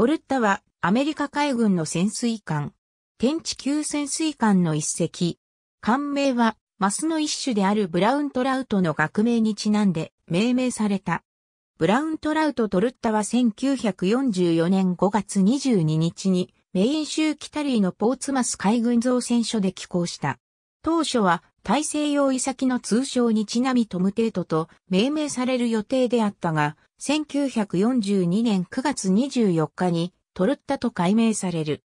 トルッタはアメリカ海軍の潜水艦。天地級潜水艦の一隻。艦名はマスの一種であるブラウントラウトの学名にちなんで命名された。ブラウントラウト・トルッタは1944年5月22日にメイン州北リーのポーツマス海軍造船所で寄港した。当初は大西洋遺跡の通称にちなみトムテートと命名される予定であったが、1942年9月24日にトルッタと改名される。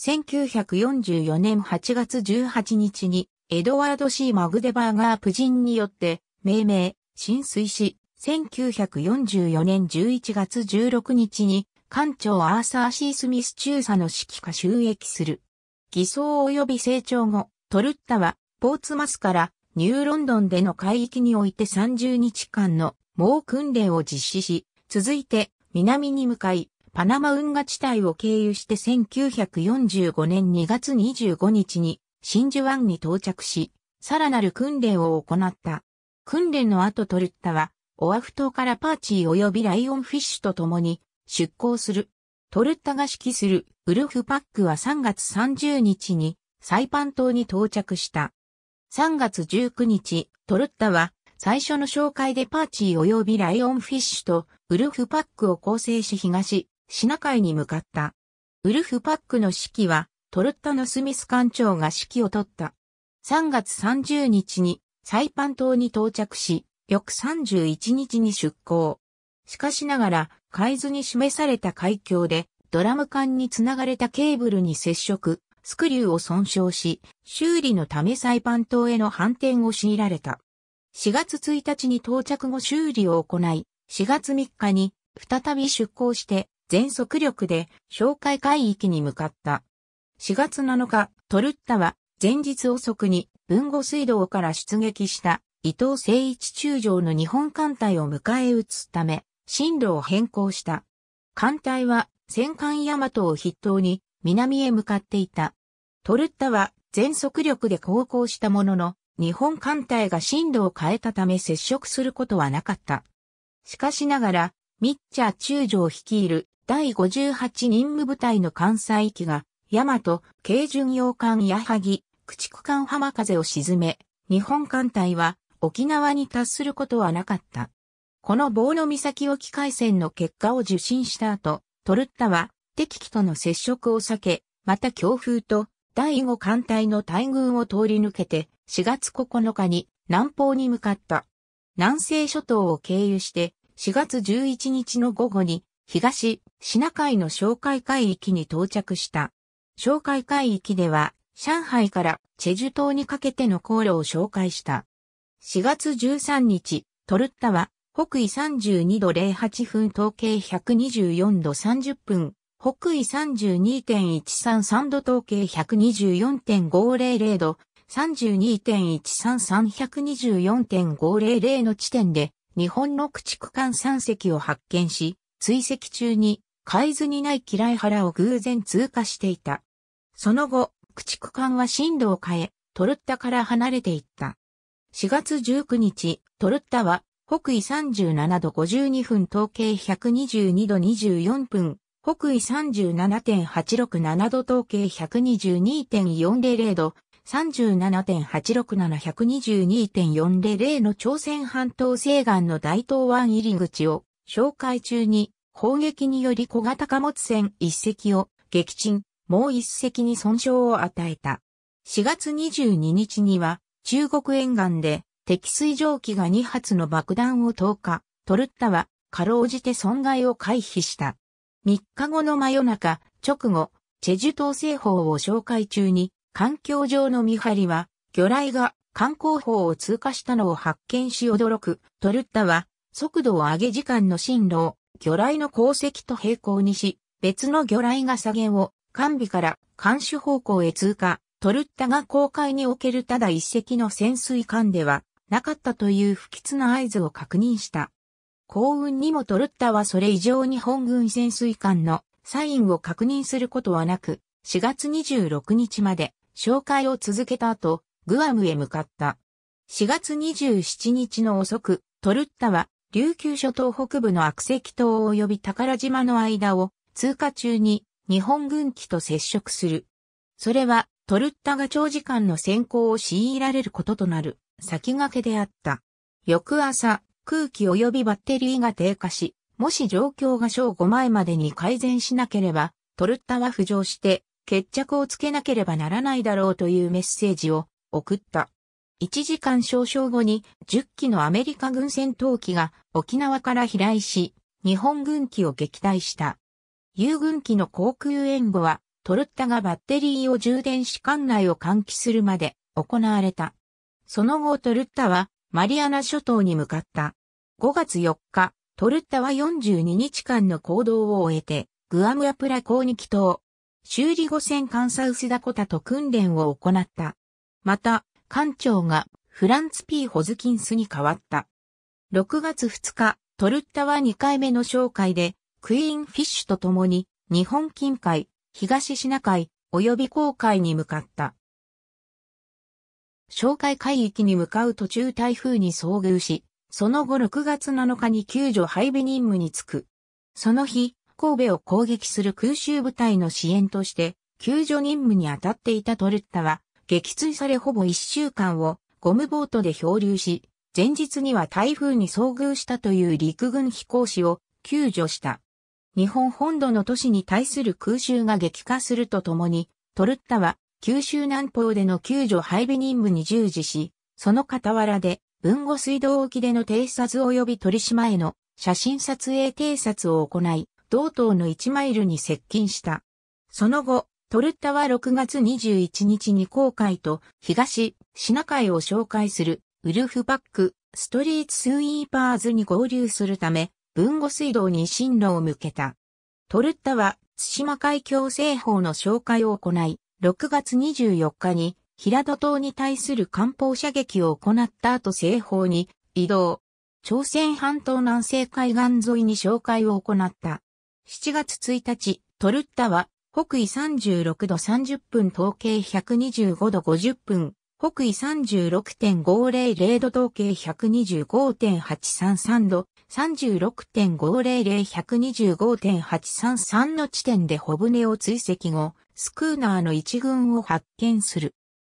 1944年8月18日にエドワード・ C・ マグデバーガージ人によって命名、浸水し、1944年11月16日に艦長アーサー・シー・スミス中佐の指揮下収益する。偽装及び成長後、トルッタはポーツマスからニューロンドンでの海域において30日間の猛訓練を実施し、続いて南に向かい、パナマ運河地帯を経由して1945年2月25日に真珠湾に到着し、さらなる訓練を行った。訓練の後トルッタは、オアフ島からパーチー及びライオンフィッシュと共に出港する。トルッタが指揮するウルフパックは3月30日にサイパン島に到着した。3月19日、トルッタは最初の紹介でパーチー及びライオンフィッシュとウルフパックを構成し東、シナ海に向かった。ウルフパックの指揮はトルッタのスミス艦長が指揮を取った。3月30日にサイパン島に到着し、翌31日に出港。しかしながら、海図に示された海峡で、ドラム缶につながれたケーブルに接触、スクリューを損傷し、修理のためサイパン島への反転を強いられた。4月1日に到着後修理を行い、4月3日に再び出港して全速力で紹戒海域に向かった。4月7日、トルッタは前日遅くに文後水道から出撃した伊藤誠一中将の日本艦隊を迎え撃つため進路を変更した。艦隊は戦艦大和を筆頭に南へ向かっていた。トルッタは全速力で航行したものの日本艦隊が進路を変えたため接触することはなかった。しかしながら、ミッチャー中将率いる第58任務部隊の関西機が、大和、軽巡洋艦矢作、駆逐艦浜風を沈め、日本艦隊は沖縄に達することはなかった。この棒の岬沖海戦の結果を受信した後、トルッタは敵機との接触を避け、また強風と第5艦隊の大軍を通り抜けて4月9日に南方に向かった。南西諸島を経由して4月11日の午後に東シナ海の紹介海域に到着した。紹介海域では上海からチェジュ島にかけての航路を紹介した。4月13日、トルッタは北緯32度08分統計124度30分、北緯32.133度統計124.500度、32.133124.500の地点で日本の駆逐艦3隻を発見し、追跡中に海図にない嫌い原を偶然通過していた。その後、駆逐艦は進路を変え、トルッタから離れていった。4月19日、トルッタは北緯37度52分統計122度24分、北緯37.867度統計122.400度、37.867122.400の朝鮮半島西岸の大東湾入り口を紹介中に砲撃により小型貨物船1隻を撃沈、もう1隻に損傷を与えた。4月22日には中国沿岸で敵水蒸気が2発の爆弾を投下、トルッタはかろうじて損害を回避した。3日後の真夜中、直後、チェジュ島西方を紹介中に環境上の見張りは、魚雷が観光法を通過したのを発見し驚く。トルッタは、速度を上げ時間の進路を、魚雷の鉱石と平行にし、別の魚雷が下げを、完備から監視方向へ通過。トルッタが公海におけるただ一隻の潜水艦では、なかったという不吉な合図を確認した。幸運にもトルッタはそれ以上に本軍潜水艦のサインを確認することはなく、4月26日まで紹介を続けた後、グアムへ向かった。4月27日の遅く、トルッタは、琉球諸島北部の悪石島及び宝島の間を通過中に日本軍機と接触する。それはトルッタが長時間の先行を強いられることとなる先駆けであった。翌朝、空気及びバッテリーが低下し、もし状況が正午前までに改善しなければ、トルッタは浮上して決着をつけなければならないだろうというメッセージを送った。1時間少々後に10機のアメリカ軍戦闘機が沖縄から飛来し、日本軍機を撃退した。遊軍機の航空援護はトルッタがバッテリーを充電し艦内を換気するまで行われた。その後トルッタはマリアナ諸島に向かった。5月4日、トルッタは42日間の行動を終えて、グアムアプラ港に帰島。修理後戦艦サウスダコタと訓練を行った。また、艦長がフランツピー・ホズキンスに変わった。6月2日、トルッタは2回目の紹介で、クイーンフィッシュと共に、日本近海、東シナ海、及び航海に向かった。紹介海域に向かう途中台風に遭遇し、その後6月7日に救助配備任務に就く。その日、神戸を攻撃する空襲部隊の支援として、救助任務に当たっていたトルッタは、撃墜されほぼ1週間をゴムボートで漂流し、前日には台風に遭遇したという陸軍飛行士を救助した。日本本土の都市に対する空襲が激化するとともに、トルッタは九州南方での救助配備任務に従事し、その傍らで豊後水道沖での偵察及び鳥島への写真撮影偵察を行い、同等の1マイルに接近した。その後、トルッタは6月21日に航海と東シナ海を紹介するウルフパックストリートスイーパーズに合流するため、文後水道に進路を向けた。トルッタは対馬海峡西方の紹介を行い、6月24日に平戸島に対する艦砲射撃を行った後西方に移動。朝鮮半島南西海岸沿いに紹介を行った。7月1日、トルッタは、北緯36度30分統計125度50分、北緯36.500度統計125.833度、36.500125.833の地点で小船を追跡後、スクーナーの一群を発見する。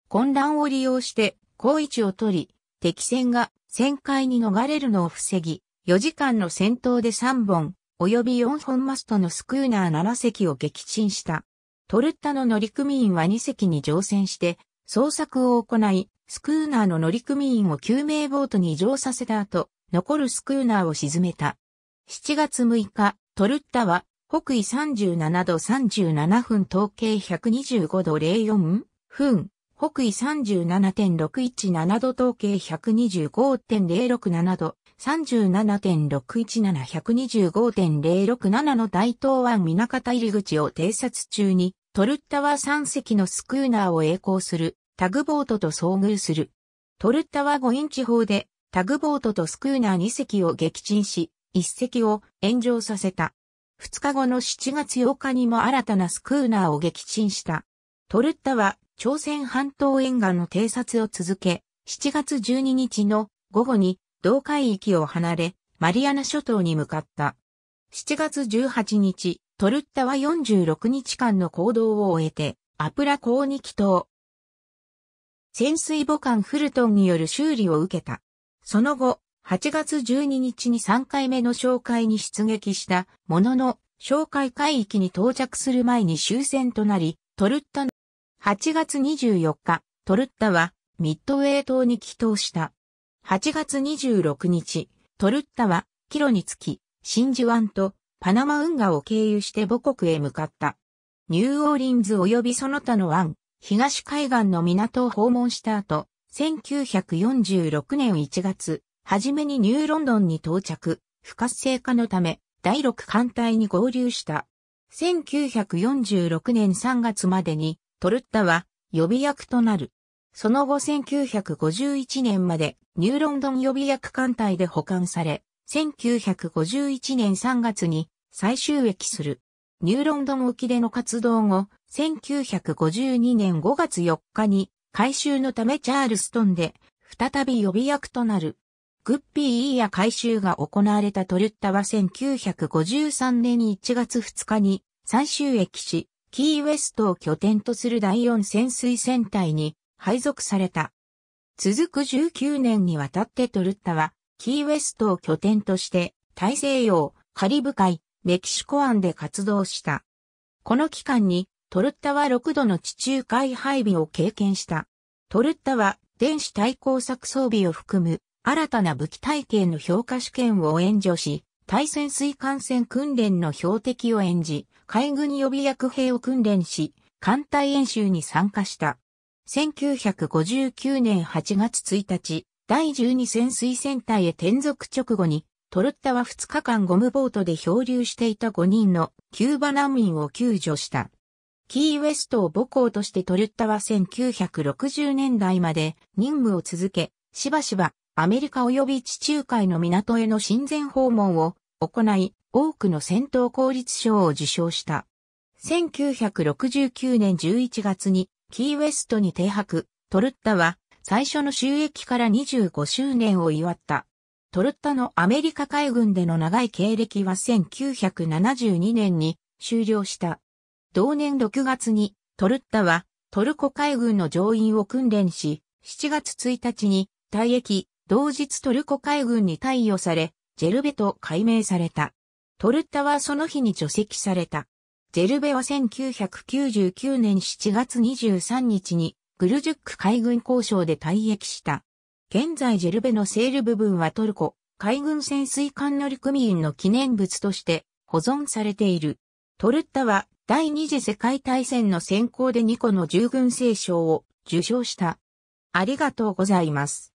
混乱を利用して、高位置を取り、敵船が旋回に逃れるのを防ぎ、4時間の戦闘で3本、及び4本マストのスクーナー7隻を撃沈した。トルッタの乗組員は2隻に乗船して、捜索を行い、スクーナーの乗組員を救命ボートに移乗させた後、残るスクーナーを沈めた。7月6日、トルッタは、北緯37度37分統計125度04分、北緯37.617度統計125.067度、37.617125.067の大東湾港方入り口を偵察中に、トルッタは3隻のスクーナーを栄光する、タグボートと遭遇する。トルッタは5インチ砲で、タグボートとスクーナー2隻を撃沈し、1隻を炎上させた。2日後の7月8日にも新たなスクーナーを撃沈した。トルッタは朝鮮半島沿岸の偵察を続け、7月12日の午後に同海域を離れ、マリアナ諸島に向かった。7月18日、トルッタは46日間の行動を終えて、アプラ港に帰島。潜水母艦フルトンによる修理を受けた。その後、8月12日に3回目の哨戒に出撃したものの、哨戒海域に到着する前に終戦となり、トルッタの8月24日、トルッタはミッドウェイ島に帰島した。8月26日、トルッタは、キロにつき、真珠湾とパナマ運河を経由して母国へ向かった。ニューオーリンズ及びその他の湾、東海岸の港を訪問した後、1946年1月、はじめにニューロンドンに到着、不活性化のため、第6艦隊に合流した。1946年3月までに、トルッタは予備役となる。その後1951年までニューロンドン予備役艦隊で保管され、1951年3月に再収益する。ニューロンドン沖での活動後、1952年5月4日に回収のためチャールストンで再び予備役となる。グッピーイーや回収が行われたトルッタは1953年1月2日に再収益し、キーウエストを拠点とする第4潜水船隊に配属された。続く19年にわたってトルッタは、キーウェストを拠点として、大西洋、カリブ海、メキシコ湾で活動した。この期間に、トルッタは6度の地中海配備を経験した。トルッタは、電子対抗作装備を含む、新たな武器体系の評価試験を援助し、対潜水艦船訓練の標的を演じ、海軍予備役兵を訓練し、艦隊演習に参加した。1959年8月1日、第12潜水船隊へ転属直後に、トルッタは2日間ゴムボートで漂流していた5人のキューバ難民を救助した。キーウェストを母校としてトルッタは1960年代まで任務を続け、しばしばアメリカ及び地中海の港への親善訪問を行い、多くの戦闘効率賞を受賞した。1969年11月にキーウェストに停泊、トルッタは最初の収益から25周年を祝った。トルッタのアメリカ海軍での長い経歴は1972年に終了した。同年6月にトルッタはトルコ海軍の乗員を訓練し、7月1日に退役、同日トルコ海軍に貸与され、ジェルベと改名された。トルッタはその日に除籍された。ジェルベは1999年7月23日にグルジュック海軍交渉で退役した。現在ジェルベのセール部分はトルコ海軍潜水艦乗組員の記念物として保存されている。トルッタは第二次世界大戦の先行で2個の従軍聖賞を受賞した。ありがとうございます。